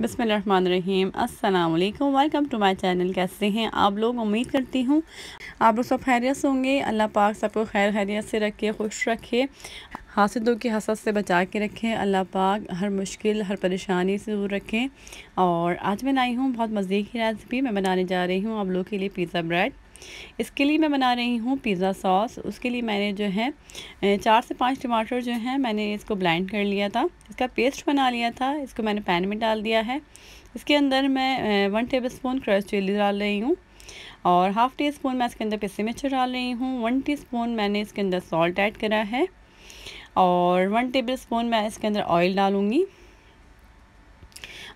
बसमीम अल्लाम welcome to my channel कैसे हैं आप लोग उम्मीद करती हूँ आप लोग सब खैरियत से होंगे अल्लाह पाक सबको खैर खैरियत से रखे खुश रखे हासिदों की हसद से बचा के रखें अल्लाह पाक हर मुश्किल हर परेशानी से दूर रखें और आज मैं आई हूँ बहुत मज़े की रेसिपी मैं बनाने जा रही हूँ आप लोग के लिए पिज़्ज़ा ब्रेड इसके लिए मैं बना रही हूँ पिज़्ज़ा सॉस उसके लिए मैंने जो है चार से पाँच टमाटर जो है मैंने इसको ब्लाइंड कर लिया था इसका पेस्ट बना लिया था इसको मैंने पैन में डाल दिया है इसके अंदर मैं one tablespoon crush chilli डाल रही हूँ और हाफ़ टी स्पून मैं इसके अंदर पिस्से मिर्च डाल रही हूँ वन टी स्पून मैंने इसके अंदर सॉल्ट ऐड करा है और वन टेबल स्पून मैं इसके अंदर ऑयल डालूँगी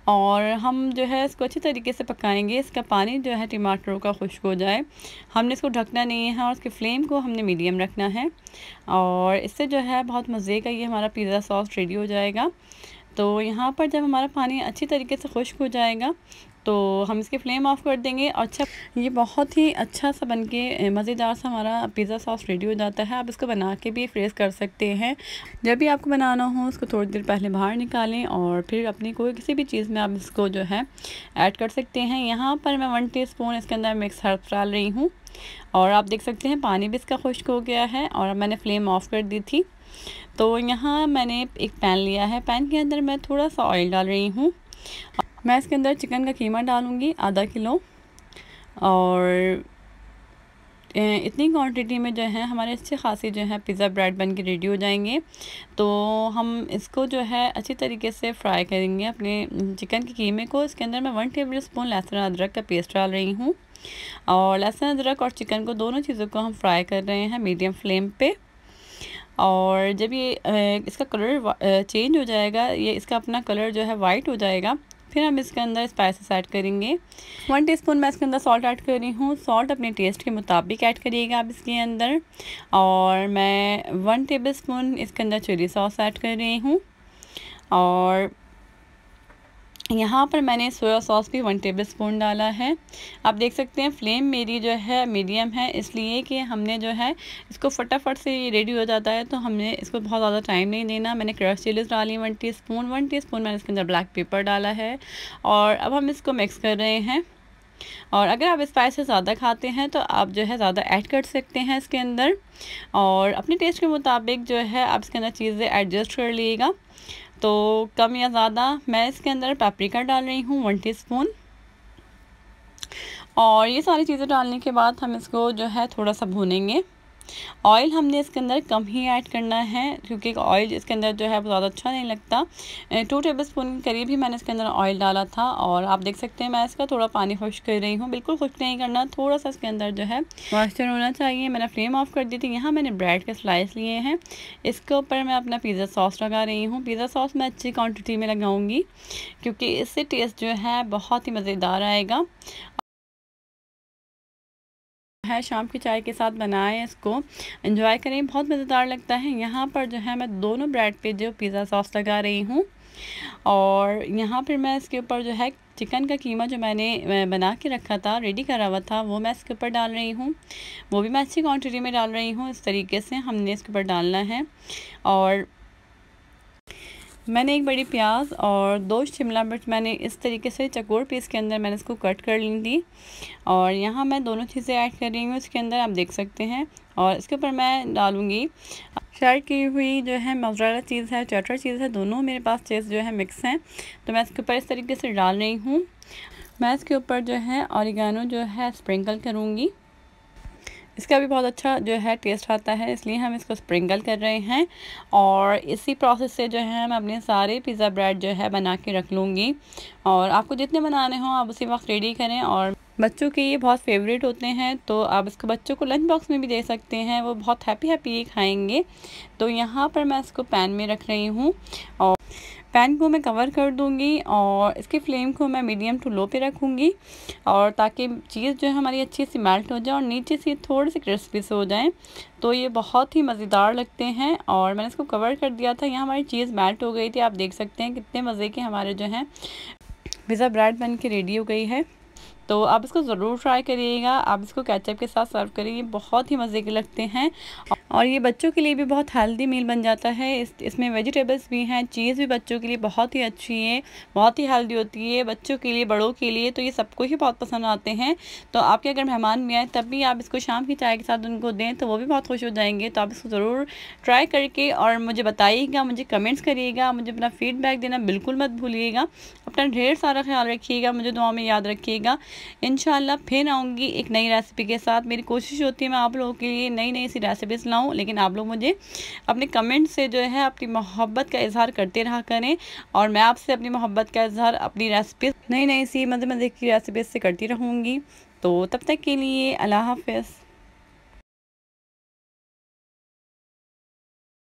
और हम जो है इसको अच्छी तरीके से पकाएंगे इसका पानी जो है टमाटरों का खुश्क हो जाए हमने इसको ढकना नहीं है और उसके फ्लेम को हमने मीडियम रखना है और इससे जो है बहुत मज़े का ये हमारा पिज़्ज़ा सॉस रेडी हो जाएगा तो यहाँ पर जब हमारा पानी अच्छी तरीके से खुश्क हो जाएगा तो हम इसकी फ्लेम ऑफ कर देंगे और अच्छा ये बहुत ही अच्छा सा बन के मज़ेदार सा हमारा पिज़्ज़ा सॉस रेडी हो जाता है आप इसको बना के भी फ्रेश कर सकते हैं जब भी आपको बनाना हो उसको थोड़ी देर पहले बाहर निकालें और फिर अपनी कोई किसी भी चीज़ में आप इसको जो है ऐड कर सकते हैं यहाँ पर मैं वन टी इसके अंदर मिक्स हर्ब डाल रही हूँ और आप देख सकते हैं पानी भी इसका खुश्क हो गया है और मैंने फ्लेम ऑफ़ कर दी थी तो यहाँ मैंने एक पैन लिया है पैन के अंदर मैं थोड़ा सा ऑयल डाल रही हूँ मैं इसके अंदर चिकन का कीमा डालूँगी आधा किलो और इतनी क्वांटिटी में जो है हमारे अच्छे खासी जो है पिज़्ज़ा ब्रेड बन के रेडी हो जाएंगे तो हम इसको जो है अच्छी तरीके से फ्राई करेंगे अपने चिकन के कीमे को इसके अंदर मैं वन टेबल स्पून लहसुन अदरक का पेस्ट डाल रही हूँ और लहसुन अदरक और चिकन को दोनों चीज़ों को हम फ्राई कर रहे हैं मीडियम फ्लेम पे और जब ये इसका कलर चेंज हो जाएगा ये इसका अपना कलर जो है वाइट हो जाएगा फिर हम इसके अंदर स्पाइसेस ऐड करेंगे वन टीस्पून मैं इसके अंदर सॉल्ट ऐड कर रही हूँ सॉल्ट अपने टेस्ट के मुताबिक ऐड करिएगा आप इसके अंदर और मैं वन टेबल स्पून इसके अंदर चिली सॉस ऐड कर रही हूँ और यहाँ पर मैंने सोया सॉस भी वन टेबल स्पून डाला है आप देख सकते हैं फ्लेम मेरी जो है मीडियम है इसलिए कि हमने जो है इसको फटाफट से रेडी हो जाता है तो हमने इसको बहुत ज़्यादा टाइम नहीं देना मैंने क्रश चिलीज डाली one teaspoon one teaspoon मैंने इसके अंदर ब्लैक पेपर डाला है और अब हम इसको मिक्स कर रहे हैं और अगर आप स्पाइसेस ज़्यादा खाते हैं तो आप जो है ज़्यादा ऐड कर सकते हैं इसके अंदर और अपने टेस्ट के मुताबिक जो है आप इसके अंदर चीज़ें एडजस्ट कर लीजिएगा तो कम या ज़्यादा मैं इसके अंदर पेपरिका डाल रही हूँ वन टीस्पून और ये सारी चीज़ें डालने के बाद हम इसको जो है थोड़ा सा भूनेंगे ऑयल हमने इसके अंदर कम ही ऐड करना है क्योंकि ऑयल इसके अंदर जो है वो ज़्यादा अच्छा नहीं लगता टू टेबल स्पून के करीब ही मैंने इसके अंदर ऑयल डाला था और आप देख सकते हैं मैं इसका थोड़ा पानी खुश कर रही हूँ बिल्कुल खुश नहीं करना थोड़ा सा इसके अंदर जो है मॉइस्चर होना चाहिए मैंने फ्लेम ऑफ कर दी थी यहाँ मैंने ब्रेड के स्लाइस लिए हैं इसके ऊपर मैं अपना पिज़्ज़ा सॉस लगा रही हूँ पिज़्ज़ा सॉस मैं अच्छी क्वान्टिटी में लगाऊंगी क्योंकि इससे टेस्ट जो है बहुत ही मज़ेदार आएगा है शाम की चाय के साथ बनाएं इसको इंजॉय करें बहुत मज़ेदार लगता है यहाँ पर जो है मैं दोनों ब्रेड पे जो पिज़्ज़ा सॉस लगा रही हूँ और यहाँ पर मैं इसके ऊपर जो है चिकन का कीमा जो मैंने बना के रखा था रेडी करा हुआ था वो मैं इसके ऊपर डाल रही हूँ वो भी मैं अच्छी क्वान्टिटी में डाल रही हूँ इस तरीके से हमने इसके ऊपर डालना है और मैंने एक बड़ी प्याज और दो शिमला मिर्च मैंने इस तरीके से चकोर पीस के अंदर मैंने इसको कट कर ली थी और यहाँ मैं दोनों चीज़ें ऐड कर रही हूँ इसके अंदर आप देख सकते हैं और इसके ऊपर मैं डालूँगी शर्ट की हुई जो है मोजरेला चीज़ है चटर चीज़ है दोनों मेरे पास चीज़ जो है मिक्स हैं तो मैं इसके ऊपर इस तरीके से डाल रही हूँ मैं इसके ऊपर जो है औरिगानो जो है स्प्रिंकल करूँगी इसका भी बहुत अच्छा जो है टेस्ट आता है इसलिए हम इसको स्प्रिंकल कर रहे हैं और इसी प्रोसेस से जो है मैं अपने सारे पिज़्ज़ा ब्रेड जो है बना के रख लूँगी और आपको जितने बनाने हों आप उसी वक्त रेडी करें और बच्चों के ये बहुत फेवरेट होते हैं तो आप इसको बच्चों को लंच बॉक्स में भी दे सकते हैं वो बहुत हैप्पी हैप्पी ये खाएंगे तो यहाँ पर मैं इसको पैन में रख रही हूँ और पैन को मैं कवर कर दूंगी और इसके फ्लेम को मैं मीडियम टू लो पे रखूंगी और ताकि चीज़ जो है हमारी अच्छी सी मेल्ट हो जाए और नीचे से थोड़े से क्रिस्पी से हो जाए तो ये बहुत ही मज़ेदार लगते हैं और मैंने इसको कवर कर दिया था यहाँ हमारी चीज़ मेल्ट हो गई थी आप देख सकते हैं कितने मज़े के हमारे जो हैं पिज़्ज़ा ब्रेड बन के रेडी हो गई है तो आप इसको ज़रूर ट्राई करिएगा आप इसको कैचअप के साथ सर्व करिए बहुत ही मज़े के लगते हैं और ये बच्चों के लिए भी बहुत हेल्दी मील बन जाता है इस इसमें वेजिटेबल्स भी हैं चीज़ भी बच्चों के लिए बहुत ही अच्छी है बहुत ही हेल्दी होती है बच्चों के लिए बड़ों के लिए तो ये सबको ही बहुत पसंद आते हैं तो आपके अगर मेहमान भी आए तब भी आप इसको शाम की चाय के साथ उनको दें तो वो भी बहुत खुश हो जाएंगे तो आप इसको ज़रूर ट्राई करके और मुझे बताइएगा मुझे कमेंट्स करिएगा मुझे अपना फीडबैक देना बिल्कुल मत भूलिएगा अपना ढेर सारा ख्याल रखिएगा मुझे दुआ में याद रखिएगा इन फिर आऊँगी एक नई रेसिपी के साथ मेरी कोशिश होती है मैं आप लोगों के लिए नई नई सी रेसिपीज़ लाऊँ लेकिन आप लोग मुझे अपने कमेंट से जो है अपनी मोहब्बत का इजहार करते रहा करें और मैं आपसे अपनी मोहब्बत का इजहार अपनी रेसिपीज़ नई नई सी मज़े मज़े की रेसिपीज़ से करती रहूँगी तो तब तक के लिए अल्लाह हाफ